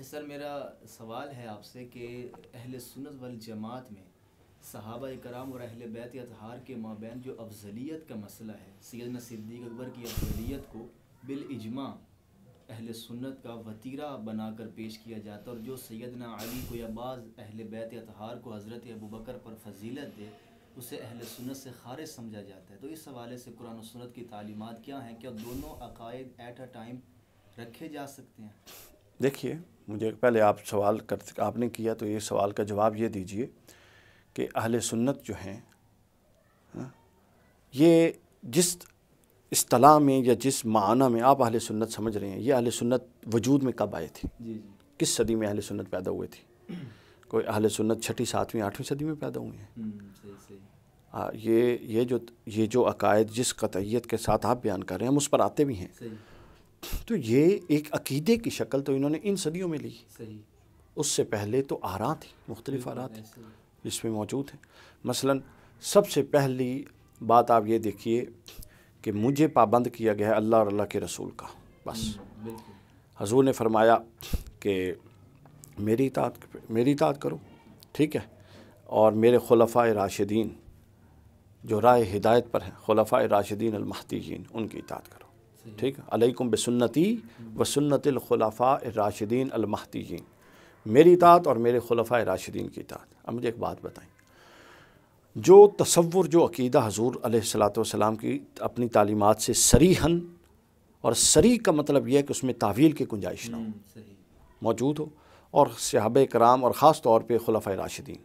अच्छा सर मेरा सवाल है आपसे कि अहल सुनत वाल जमात में सहाबा कराम और अहल बैत अतहार के माबैन जो अफजलीत का मसला है न सिद्दीक अकबर की अफजलीत को बिलजमा अहल सुन्नत का वतीरा बनाकर पेश किया जाता है और जो सैदना अली को या बाज़ अहल बैत अतहार को हज़रत अबूबकर पर फजीलत दे उसे अहल सुन्नत से खारिज समझा जाता है तो इस हवाले से कुरान सुनत की तालीमत क्या हैं क्या दोनों अकायद एट अ टाइम रखे जा सकते हैं देखिए मुझे पहले आप सवाल कर आपने किया तो ये सवाल का जवाब ये दीजिए कि अहल सुन्नत जो हैं हाँ, ये जिस असलाह में या जिस माना में आप अहल सुन्नत समझ रहे हैं ये अहल सुन्नत वजूद में कब आए थे किस सदी में अहल सुन्नत पैदा हुए थे कोई अहल सुन्नत छठी सातवीं आठवीं सदी में पैदा हुए हैं हम्म, हाँ, ये ये जो ये जो अकायद जिस कतियत के साथ आप बयान कर रहे हैं हम उस पर आते भी हैं तो ये एक अकीदे की शक्ल तो इन्होंने इन सदियों में ली उससे पहले तो आरा थी मुख्तलिफ आरा थी जिसमें मौजूद हैं मसलन सबसे पहली बात आप ये देखिए कि मुझे पाबंद किया गया है अल्लाह और अल्लाह के रसूल का बस हम्म, हजूर ने फरमाया कि मेरी इतात मेरी इतात करो ठीक है और मेरे खलफा राशिदीन जो राय हिदायत पर हैं खलफा राशिदीन अलमहदीन उनकी इतात करो ठीक अलैकुम बसन्नती व सुन्नतलखलाफ़ा राशिदीन अलमहदीन मेरी तात और मेरे खलफा राशिदीन की तात अब मुझे एक बात बताएं जो तसवुर जो अकीदा हजूर सलाम की अपनी तालीमत से सरीहन और सरी का मतलब यह है कि उसमें तावील की गुंजाइश ना हो हम्म, मौजूद हो और सहाब कराम और ख़ास तौर पर खलफ़ राशिदीन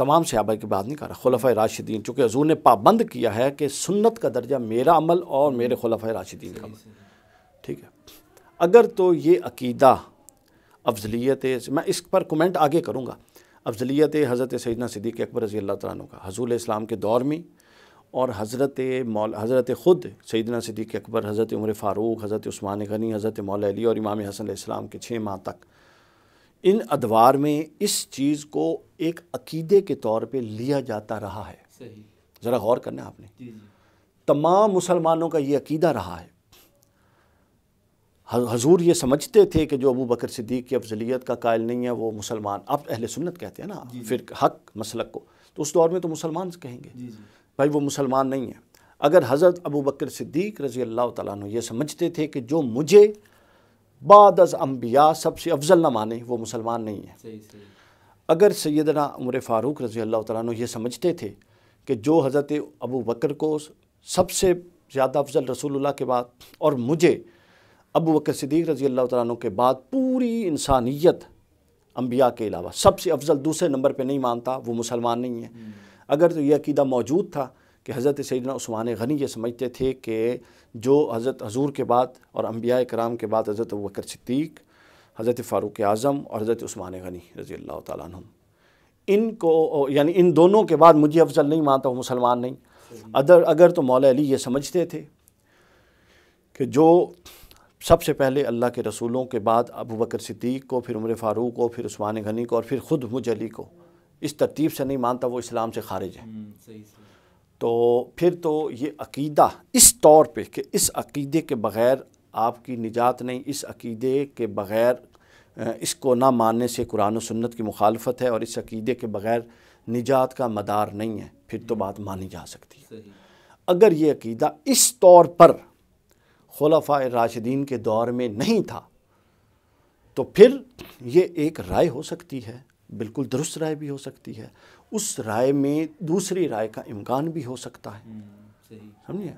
तमाम सहाबा की बात नहीं कर रहा खुलफ राशिदीन चूँकि हजूर ने पाबंद किया है कि सुन्नत का दर्जा मेरा अमल और मेरे खलफ़ राशिदीन का अमल ठीक है अगर तो ये अकीदा अफजलियत मैं इस पर कमेंट आगे करूँगा अफजलियत हज़रत सैदना सिद्दीक अकबर रजी अल्लाह तु का हजूल इस्लाम के दौर में और हज़रत मौल हज़रत ख़ुद सैदना सिद्दीक अकबर हज़रत उमर फ़ारूक हज़रत उस्मान गनी हज़रत मौल अली और इमाम हसन इस्लाम के छः माह तक इन अदवार में इस चीज़ को एक अकीदे के तौर पे लिया जाता रहा है ज़रा गौर करना आपने तमाम मुसलमानों का ये अकीदा रहा है हजूर ये समझते थे कि जो अबू बकर सिद्दीक की अफजलियत का कायल नहीं है वो मुसलमान अब अहल सुन्नत कहते हैं ना फिर हक मसलक को तो उस दौर में तो मुसलमान कहेंगे भाई वो मुसलमान नहीं है अगर हज़रत अबू बकर सिद्दीक रज़ी अल्लाह तु ये समझते थे कि जो मुझे बाद अम्बिया सबसे अफजल ना माने वो मुसलमान नहीं है अगर सैदना उम्र फ़ारूक रज़ी अल्लाह तु ये समझते थे कि जो हज़रत अबू बकर को सबसे ज़्यादा अफजल रसूलुल्लाह के बाद और मुझे अबू बकर सदीक रज़ी अल्लाह तु के बाद पूरी इंसानियत अम्बिया के अलावा सबसे अफजल दूसरे नंबर पर नहीं मानता वो मुसलमान नहीं है हम्म। अगर तो यह अकीदा मौजूद था कि हज़रत सैदना ऊस्मान गनी ये समझते थे कि जो हज़रत हजूर के बाद और अम्बिया कराम के बाद हज़रत वक्र सद्दीक हज़रत फ़ारूक आज़म और हज़रत उस्मान गनी रज़ी अल्लाह तुम इनको यानी इन दोनों के बाद मुझे अफजल नहीं मानता हूँ मुसलमान नहीं अदर अगर तो मौला अली ये समझते थे कि जो सबसे पहले अल्लाह के रसूलों के बाद अबू बकर सिद्दीक को फिर उम्र फ़ारूक को फिर उस्मान गनी को और फिर ख़ुद मुझ अली को इस तरतीब से नहीं मानता वो इस्लाम से खारिज है हम्म, तो फिर तो ये अकीदा इस तौर पे कि इस अकीदे के बग़ैर आपकी निजात नहीं इस अकीदे के बग़ैर इसको ना मानने से कुरान सन्नत की मुखालफत है और इस अकीदे के बग़ैर निजात का मदार नहीं है फिर तो बात मानी जा सकती है अगर ये अकीदा इस तौर पर खलफा राशिदीन के दौर में नहीं था तो फिर ये एक राय हो सकती है बिल्कुल दुरुस्त राय भी हो सकती है उस राय में दूसरी राय का इम्कान भी हो सकता है हम्म, समझिए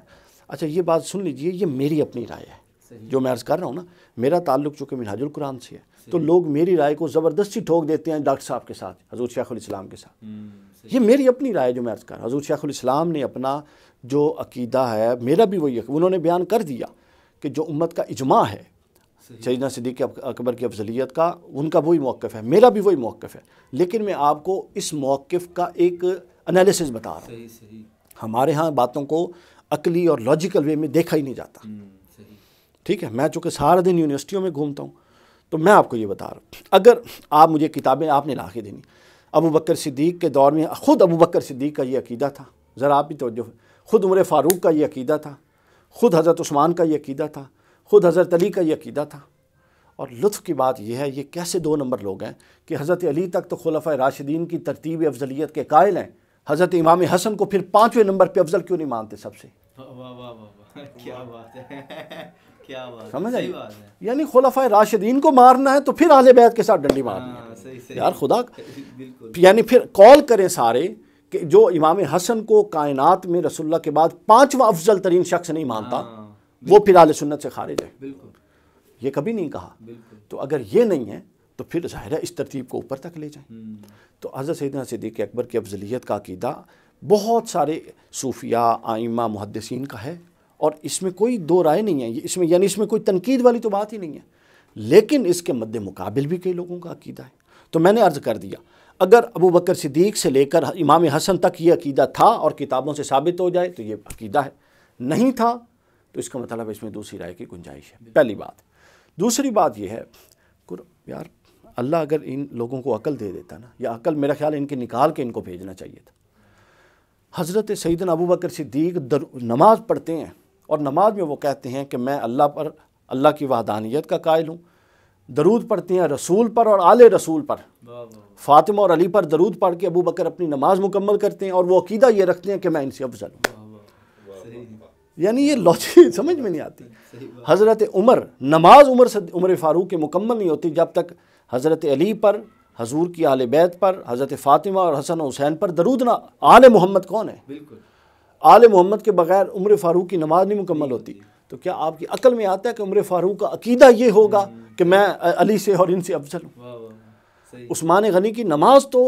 अच्छा ये बात सुन लीजिए ये मेरी अपनी राय है जो मैं अर्ज़ कर रहा हूँ ना मेरा ताल्लुक चूँकि मिनाजुल कुरान से है तो लोग मेरी राय को ज़बरदस्ती ठोक देते हैं डॉक्टर साहब के साथ हजूर शेखलाम के साथ हम्म, ये मेरी अपनी राय जो मैं अर्ज़ कर रहा हूँ हजूर शेखलाम ने अपना जो अकीदा है मेरा भी वही उन्होंने बयान कर दिया कि जो उम्मत का इजमा है सैदना सिद्दीक अकबर की अफजलियत का उनका वही मौक़ है मेरा भी वही मौक़ है लेकिन मैं आपको इस मौक़ का एक एनालिसिस बता रहा हूँ हमारे यहाँ बातों को अकली और लॉजिकल वे में देखा ही नहीं जाता हम्म, ठीक है मैं चूँकि सारा दिन यूनिवर्सिटियों में घूमता हूँ तो मैं आपको ये बता रहा हूँ अगर आप मुझे किताबें आपने ला के देनी अबू बकर सिद्दीक के दौर में ख़ुद अबू बकर सिद्दीक का ये अकीदा था ज़रा आप भी तो ख़ुद उम्र फ़ारूक का ये अकीदा था ख़ुद हज़रत उस्मान का ये अकीदा था ख़ुद हज़रत अली का ये अकीदा था और लुत्फ़ की बात यह है ये कैसे दो नंबर लोग हैं कि हज़रत अली तक तो खलफा राशिदीन की तरतीब अफजलियत के कायल हैं हज़रत इमाम हसन को फिर पाँचवें नंबर पर अफजल क्यों नहीं मानते सबसे समझ आई यानी खुलफा राशिदीन को मारना है तो फिर आज बैत के साथ डंडी मारना हाँ, सही, सही, यार खुदा यानी फिर कॉल करें सारे कि जो इमाम हसन को कायनात में रसुल्ला के बाद पांचवा अफजल तरीन शख्स नहीं मानता हाँ। वो फिर आल सुन्नत से खारिज है ये कभी नहीं कहा तो अगर ये नहीं है तो फिर ज़ाहिर इस तरतीब को ऊपर तक ले जाए हम्म। तो हज़रत सैदना सदीक अकबर की अफजलियत का अकीदा बहुत सारे सूफिया आइमा मुहदसिन का है और इसमें कोई दो राय नहीं है इसमें यानी इसमें कोई तनकीद वाली तो बात ही नहीं है लेकिन इसके मद्द मुकाबिल भी कई लोगों का अकीदा है तो मैंने अर्ज़ कर दिया अगर अबू बकर सिद्दीक से लेकर इमाम हसन तक ये अकीदा था और किताबों से साबित हो जाए तो ये अकीदा है नहीं था तो इसका मतलब इसमें दूसरी राय की गुंजाइश है पहली बात दूसरी बात यह है यार अल्लाह अगर इन लोगों को अकल दे देता ना या अकल मेरा ख्याल इनके निकाल के इनको भेजना चाहिए था हज़रत सैदन अबू बकर सिद्दीक नमाज़ पढ़ते हैं और नमाज में वो कहते हैं कि मैं अल्लाह पर अल्लाह की वहदानियत का कायल हूँ दरूद पढ़ते हैं रसूल पर और आले रसूल पर फ़ातिमा और अली पर दरूद पढ़ के अबू बकर अपनी नमाज मुकम्मल करते हैं और वो अकीदा ये रखते हैं कि मैं इनसे अफजल हूँ यानी ये लॉजिक समझ में नहीं आती हज़रत उमर नमाज उमर से उमर फ़ारूक की मुकम्मल नहीं होती जब तक हज़रत अली पर हजूर की आल बैत पर हज़रत फ़ातिमा और हसन हुसैन पर दरूद ना आल मोहम्मद कौन है आल मोहम्मद के बगैर उम्र फ़ारूक की नमाज नहीं मुकम्मल होती तो क्या आपकी अकल में आता है कि उम्र फ़ारूक का अकीदा ये होगा हम्म। कि मैं अली से और इनसे अफजल हूँ उस्मान गनी की नमाज तो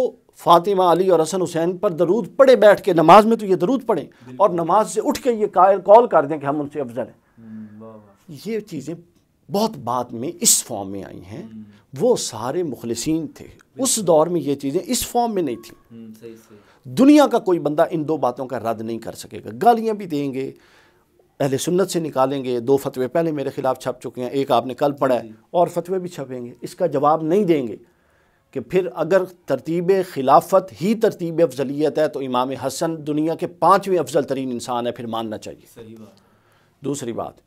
फातिमा अली और हसन हुसैन पर दरूद पढ़े बैठ के नमाज में तो ये दरूद पढ़ें और नमाज से उठ के ये कॉल कर दें कि हम उनसे अफजल हैं हम्म, ये चीज़ें बहुत बाद में इस फॉर्म में आई हैं हम्म। वो सारे मुखलसिन थे उस दौर में ये चीज़ें इस फॉर्म में नहीं थी हम्म, दुनिया का कोई बंदा इन दो बातों का रद्द नहीं कर सकेगा गालियाँ भी देंगे पहले सुन्नत से निकालेंगे दो फतवे पहले मेरे खिलाफ छप चुके हैं एक आपने कल पढ़ा है और फतवे भी छपेंगे इसका जवाब नहीं देंगे कि फिर अगर तरतीब खिलाफत ही तरतीब अफजलियत है तो इमाम हसन दुनिया के पाँचवें अफजल तरीन इंसान है फिर मानना चाहिए दूसरी बात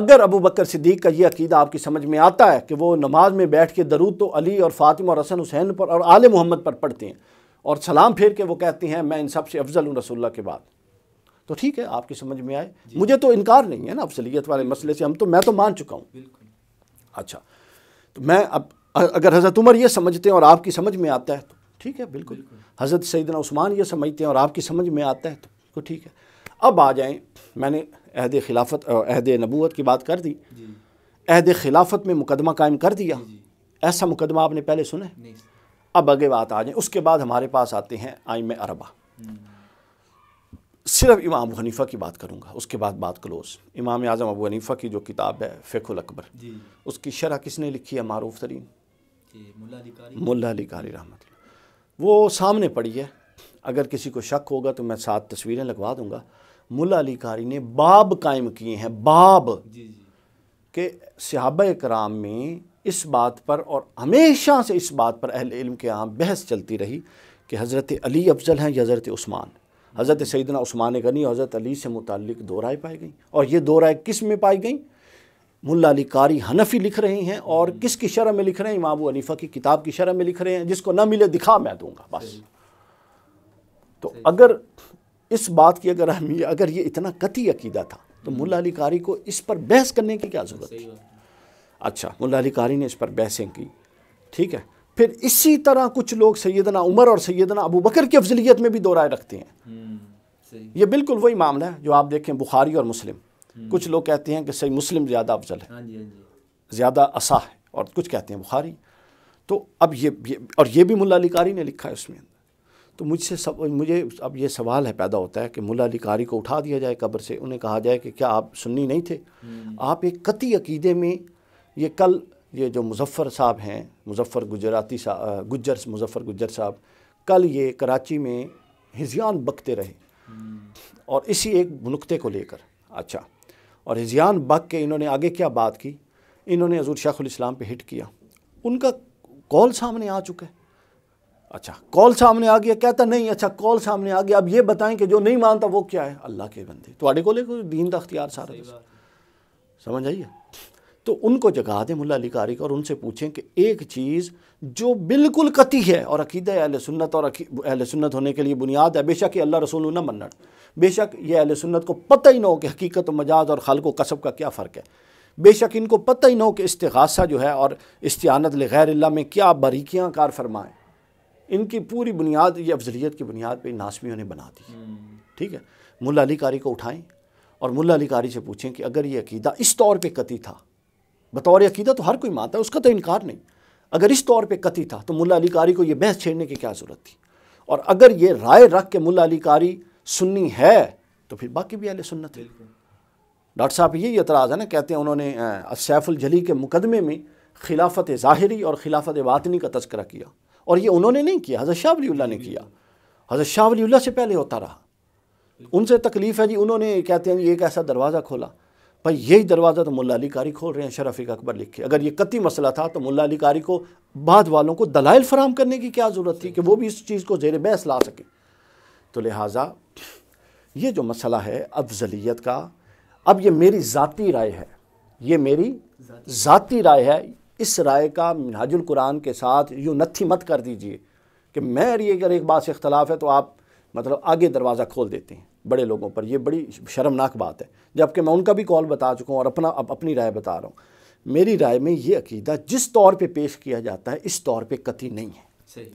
अगर अबू बकर सिद्दीक का ये अकीदा आपकी समझ में आता है कि वो नमाज में बैठ के दरूद तो अली और फ़ातिमा और हसन हुसैन पर और आल मोहम्मद पर पढ़ते हैं और सलाम फेर के वो कहती हैं मैं इन सब से अफजल हूँ रसोल्ला के बाद तो ठीक है आपकी समझ में आए मुझे तो इनकार नहीं है ना अफसलीत वाले मसले से हम तो मैं तो मान चुका हूँ अच्छा तो मैं अब अगर हज़रत उमर ये समझते हैं और आपकी समझ में आता है तो ठीक है बिल्कुल, हज़रत सैदन उस्मान ये समझते हैं और आपकी समझ में आता है तो, तो ठीक है अब आ जाएँ मैंने अहद खिलाफत अहद नबूत की बात कर दी अहद खिलाफत में मुकदमा कायम कर दिया ऐसा मुकदमा आपने पहले है अब आगे बात आ जाए उसके बाद हमारे पास आते हैं आइम अरबा हम्म। सिर्फ इमाम हनीफा की बात करूँगा उसके बाद बात क्लोज इमाम आज़म अबू हनीफा की जो किताब है फ़िकुल अकबर उसकी शरह किसने लिखी है मारूफ तरीन मुला कारी रहमत वो सामने पड़ी है अगर किसी को शक होगा तो मैं सात तस्वीरें लगवा दूंगा मुला अलीकारी ने बाब कायम किए हैं बाब के सिहाब कराम में इस बात पर और हमेशा से इस बात पर अहल इल्म के यहाँ बहस चलती रही कि हज़रत अली अफजल हैं या हज़रत उस्मान हज़रत सैदना उस्मान गनी और हज़रत अली से मुतल दो राय पाई गई और ये दो राय किस में पाई गई मुल्ला अली कारी हनफी लिख रहे हैं और किसकी शरह में लिख रहे हैं इमाम अनीफा की किताब की शरह में लिख रहे हैं जिसको ना मिले दिखा मैं दूंगा बस तो अगर इस बात की अगर हम अगर ये इतना कति अकीदा था तो हम्म। मुल्ला अली कारी को इस पर बहस करने की क्या ज़रूरत थी अच्छा मुल्ला अली कारी ने इस पर बहसें की ठीक है फिर इसी तरह कुछ लोग सैदना उमर और सैदना अबू बकर की अफजलियत में भी दो राय रखते हैं हम्म, ये बिल्कुल वही मामला है जो आप देखें बुखारी और मुस्लिम हम्म। कुछ लोग कहते हैं कि सही मुस्लिम ज़्यादा अफजल है हाँ ज़्यादा हाँ असा है और कुछ कहते हैं बुखारी तो अब ये, ये और ये भी मुला अलीकारी ने लिखा है उसमें तो मुझसे सब मुझे अब ये सवाल है पैदा होता है कि मुला अलीकारी को उठा दिया जाए कब्र से उन्हें कहा जाए कि क्या आप सुन्नी नहीं थे हम्म। आप एक कती अकीदे में ये कल ये जो मुजफ़र साहब हैं मुजफ़र गुजराती गुजर गुज्जर मुजफ़र गुज्जर साहब कल ये कराची में हिजियान बकते रहे हम्म। और इसी एक नुकते को लेकर अच्छा और हिजियान बक के इन्होंने आगे क्या बात की इन्होंने हजूर उम पर हिट किया उनका कॉल सामने आ चुका है अच्छा कॉल सामने आ गया कहता नहीं अच्छा कॉल सामने आ गया अब ये बताएं कि जो नहीं मानता वो क्या है अल्लाह के बंदे थोड़े तो को ले दीन का अख्तियार सारा समझ आइए तो उनको जगा दें मुला अली कारी और उनसे पूछें कि एक चीज़ जो बिल्कुल कती है और अकीद अहल सुन्नत और अहल सुन्नत होने के लिए बुनियाद है बेशक ये अल्लाह रसूल न मन्नत बेशक ये अहल सुन्नत को पता ही ना हो कि हकीकत मजाज और खालको को कसब का क्या फ़र्क है बेशक इनको पता ही ना हो कि इसतगासा जो है और इस्तानत अल्लाह में क्या बारीकियाँ कार फरमाएँ इनकी पूरी बुनियाद ये अफजलियत की बुनियाद पर नासमियों ने बना दी हम्म। ठीक है मुला अली कारी को उठाएँ और मुला अली कारी से पूछें कि अगर ये अकीदा इस तौर पर कती था बतौर अकीदा तो हर कोई मानता है उसका तो इनकार नहीं अगर इस तौर पर कति था तो मुला अली कारी को यह बहस छेड़ने की क्या ज़रूरत थी और अगर ये राय रख के मुला अली कारी सुन्नी है तो फिर बाकी भी अल सुन्नत है डॉक्टर साहब यही एतराज़ है ना कहते हैं उन्होंने सैफुल जली के मुकदमे में खिलाफत ज़ाहरी और खिलाफत वातनी का तस्करा किया और ये उन्होंने नहीं किया हज़रत शाह वली ने किया हज़रत शाह वली से पहले होता रहा उनसे तकलीफ़ है जी उन्होंने कहते हैं एक ऐसा दरवाज़ा खोला भाई यही दरवाज़ा तो मुला अली कारी खोल रहे हैं शराफी अकबर लिख के अगर ये कती मसला था तो मुला अली कारी को बाद वालों को दलाइल फराम करने की क्या ज़रूरत थी कि वो भी इस चीज़ को जेर बहस ला सकें तो लिहाजा ये जो मसला है अफजलियत का अब ये मेरी ज़ाती राय है ये मेरी ज़ाती राय है इस राय का मिनाजुल कुरान के साथ यूँ नथी मत कर दीजिए कि मैं ये अगर एक बात से इख्तलाफ है तो आप मतलब आगे दरवाज़ा खोल देते हैं बड़े लोगों पर ये बड़ी शर्मनाक बात है जबकि मैं उनका भी कॉल बता चुका हूँ और अपना अब अपनी राय बता रहा हूँ मेरी राय में ये अकीदा जिस तौर पे पेश किया जाता है इस तौर पे कति नहीं है सही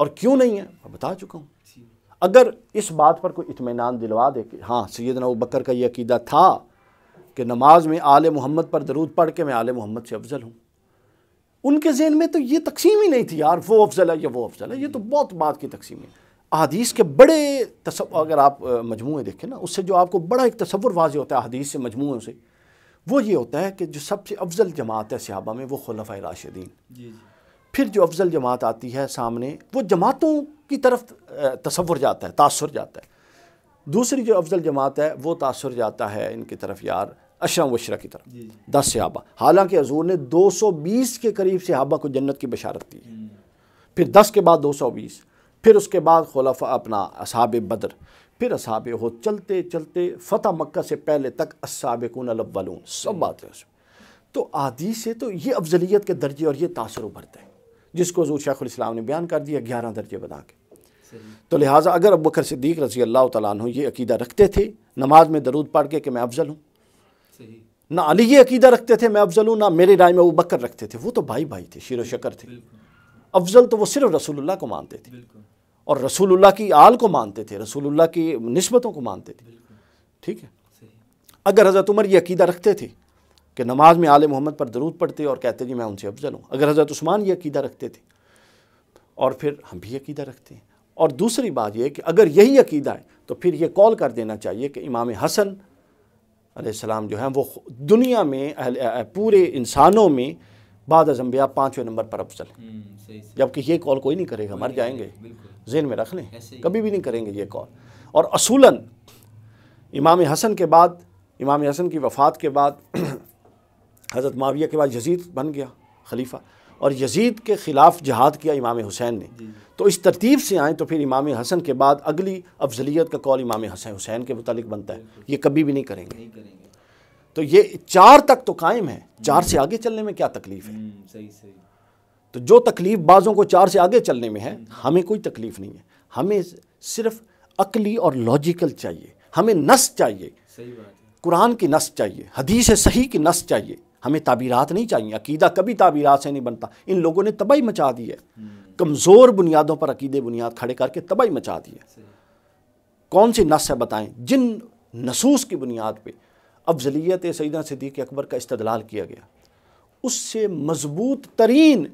और क्यों नहीं है मैं बता चुका हूँ अगर इस बात पर कोई इतमान दिलवा दे कि हाँ सैदना बकर का ये अकीदा था कि नमाज में आल मोहम्मद पर दरूद पढ़ के मैं आल मोहम्मद से अफजल हूँ उनके जहन में तो ये तकसीम ही नहीं थी यार वो अफजल है या वो अफजल है ये तो बहुत बात की तकसीम है अदीस के बड़े तस्व अगर आप मजमू देखें ना उससे जो आपको बड़ा एक तस्वुर वाज होता है अदीस से मजमू से वो ये होता है कि जो सबसे अफजल जमात है सहाबा में वो खलफ़ राशिदीन फिर जो अफजल जमात आती है सामने वो जमातों की तरफ तस्वुर जाता है तासर जाता है दूसरी जो अफजल जमात है वो तासर जाता है इनकी तरफ यार अशरा वशरा की तरफ दस सहाबा हालांकि हजूर ने दो सौ बीस के करीब सहाबा को जन्नत की बशारत दी हम्म। फिर दस के बाद दो सौ बीस फिर उसके बाद खलफा अपना असाब बदर फिर असाब हो चलते चलते फ़तह मक्का से पहले तक कन अलवलून सब बातें उसमें तो आदि से तो ये अफजलियत के दर्जे और ये तासर उभरते हैं जिसको हजूर शेखलाम ने बयान कर दिया ग्यारह दर्जे बना के तो लिहाजा अगर अब बकर सिद्दीक रजी अल्लाह तु ये अकीदा रखते थे नमाज में दरूद पढ़ के कि मैं अफजल हूँ ना अली ये अकीदा रखते थे मैं अफजल हूँ ना मेरे राय में वो बकर रखते थे वो तो भाई भाई थे शिर शकर थे अफजल तो वो सिर्फ रसूलुल्लाह को मानते थे और रसूलुल्लाह की आल को मानते थे रसूलुल्लाह की नस्बतों को मानते थे ठीक है अगर हज़रत उमर ये अकीदा रखते थे कि नमाज में आल मोहम्मद पर दरूद पढ़ते और कहते जी मैं उनसे अफजल हूँ अगर हज़रत उस्मान ये अकीदा रखते थे और फिर हम भी अकीदा रखते हैं और दूसरी बात यह कि अगर यही अकीदा है तो फिर ये कॉल कर देना चाहिए कि इमाम हसन सलाम जो हैं वो दुनिया में पूरे इंसानों में बाद अजम्बिया पाँचवें नंबर पर अब है हम्म, जबकि ये कॉल कोई नहीं करेगा मर जाएंगे जेन में रख लें कभी भी नहीं करेंगे ये कॉल और असूलन इमाम हसन के बाद इमाम हसन की वफ़ात के बाद हज़रत माविया के बाद यजीद बन गया खलीफा और यजीद के ख़िलाफ़ जहाद किया इमाम हुसैन ने तो इस तरतीब से आएँ तो फिर इमाम हसन के बाद अगली अफजलियत का कॉल इमाम हसन हुसैन के मतलब बनता है ये कभी भी नहीं करेंगे तो ये चार तक तो कायम है चार से आगे चलने में क्या तकलीफ है हम्म, सही सही तो जो तकलीफ बाज़ों को चार से आगे चलने में है हमें कोई तकलीफ नहीं है हमें सिर्फ अकली और लॉजिकल चाहिए हमें नस चाहिए सही बात कुरान की नस चाहिए हदीस सही की नस चाहिए हमें ताबीरात नहीं चाहिए अकीदा कभी ताबीरात से नहीं बनता इन लोगों ने तबाही मचा दी है हम्म। कमज़ोर बुनियादों पर अकीदे बुनियाद खड़े करके तबाही मचा दी है कौन सी नस है बताएं जिन नसूस की बुनियाद पर अफजलियत सईदा सदीक अकबर का इस्तलाल किया गया उससे मजबूत तरीन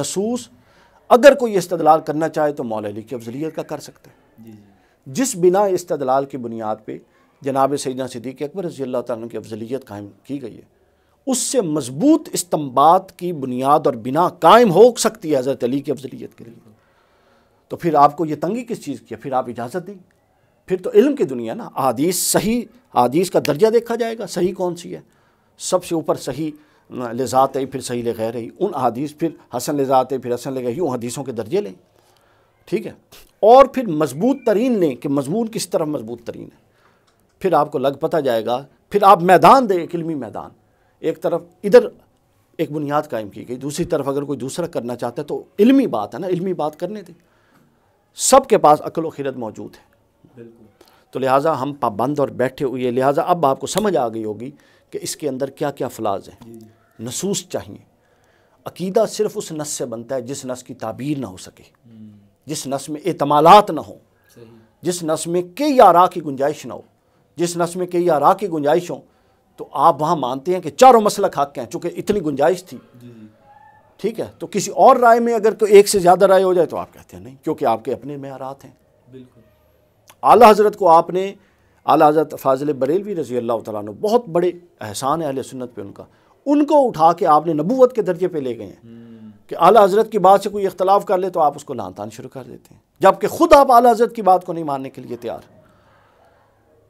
नसूस अगर कोई इस्तलाल करना चाहे तो मौल अली की अफजलियत का कर सकता है जिस बिना इस्तलाल की बुनियाद पर जनाब सईदा सदीक अकबर रजी अल्लाह तुम की अफजलियत कायम की गई है उससे मजबूत इस्तम्बात की बुनियाद और बिना कायम हो सकती है हज़रत अली की अफजलीत के लिए तो फिर आपको ये तंगी किस चीज़ की है फिर आप इजाज़त दें फिर तो इल्म की दुनिया ना अदीस सही आदीस का दर्जा देखा जाएगा सही कौन सी है सबसे ऊपर सही लिजात आई फिर सही ले गैर रही उन अदीस फिर हसन ले जाते फिर हसन ले गई उन हदीसों के दर्जे लें ठीक है और फिर मजबूत तरीन लें कि मजमून किस तरह मजबूत तरीन है फिर आपको लग पता जाएगा फिर आप मैदान दें एक इलमी मैदान एक तरफ इधर एक बुनियाद कायम की गई दूसरी तरफ अगर कोई दूसरा करना चाहता है तो इल्मी बात है ना इल्मी बात करने दें सब के पास अकल व खिरत मौजूद है तो लिहाजा हम पाबंद और बैठे हुए लिहाजा अब आपको समझ आ गई होगी कि इसके अंदर क्या क्या फलाज हैं नसूस चाहिए अकीदा सिर्फ उस नस से बनता है जिस नस की ताबीर ना हो सके हम्म। जिस नस में एतमालत ना हो जिस नस में कई आरा की गुंजाइश ना हो जिस नस में कई आरा की गुंजाइश हो तो आप वहाँ मानते हैं कि चारों मसलक हक हैं चूँकि इतनी गुंजाइश थी ठीक है तो किसी और राय में अगर कोई एक से ज़्यादा राय हो जाए तो आप कहते हैं नहीं क्योंकि आपके अपने मैारात हैं बिल्कुल आला हज़रत को आपने आला हज़रत फाजिल बरेलवी रजी अल्लाह तु बहुत बड़े एहसान है अहल सुन्नत पर उनका उनको उठा के आपने नबूवत के दर्जे पर ले गए हैं कि आला हज़रत की बात से कोई इख्तलाफ कर ले तो आप उसको तान शुरू कर देते हैं जबकि ख़ुद आप आला हज़रत की बात को नहीं मानने के लिए तैयार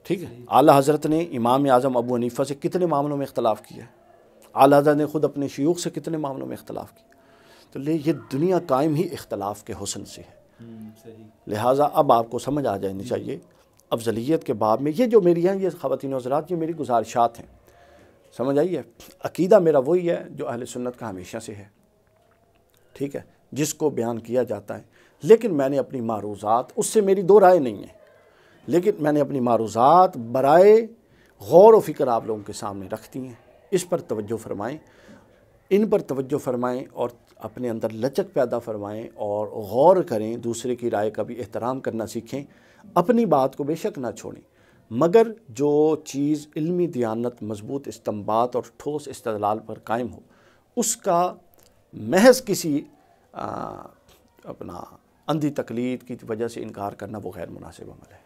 ठीक है आला हज़रत ने इमाम आज़म अबू हनीफ़ा से कितने मामलों में इख्तलाफ किया आला हज़रत ने ख़ुद अपने शयूख से कितने मामलों में इख्तलाफ किया तो ले ये दुनिया कायम ही इख्तलाफ के हसन से है हम्म, लिहाजा अब आपको समझ आ जानी चाहिए अफजलीत के बाब में ये जो मेरी हैं ये ख़वान हजरात ये मेरी गुजारिशात हैं समझ आई है अकीदा मेरा वही है जो अहल सुन्नत का हमेशा से है ठीक है जिसको बयान किया जाता है लेकिन मैंने अपनी मारूज़ात उससे मेरी दो राय नहीं है लेकिन मैंने अपनी मारूज़ात बरए गौर व फ़िक्र आप लोगों के सामने रख दी हैं इस पर तोज्जो फरमाएँ इन पर तवज्जो फरमाएँ और अपने अंदर लचक पैदा फरमाएँ और गौर करें दूसरे की राय का भी एहतराम करना सीखें अपनी बात को बेशक ना छोड़ें मगर जो चीज़ इल्मी दयानत मजबूत इस्तम्बात और ठोस इस्तलाल पर कायम हो उसका महज किसी आ, अपना अंधी तकलीद की वजह से इनकार करना वो गैर मुनासिब अमल है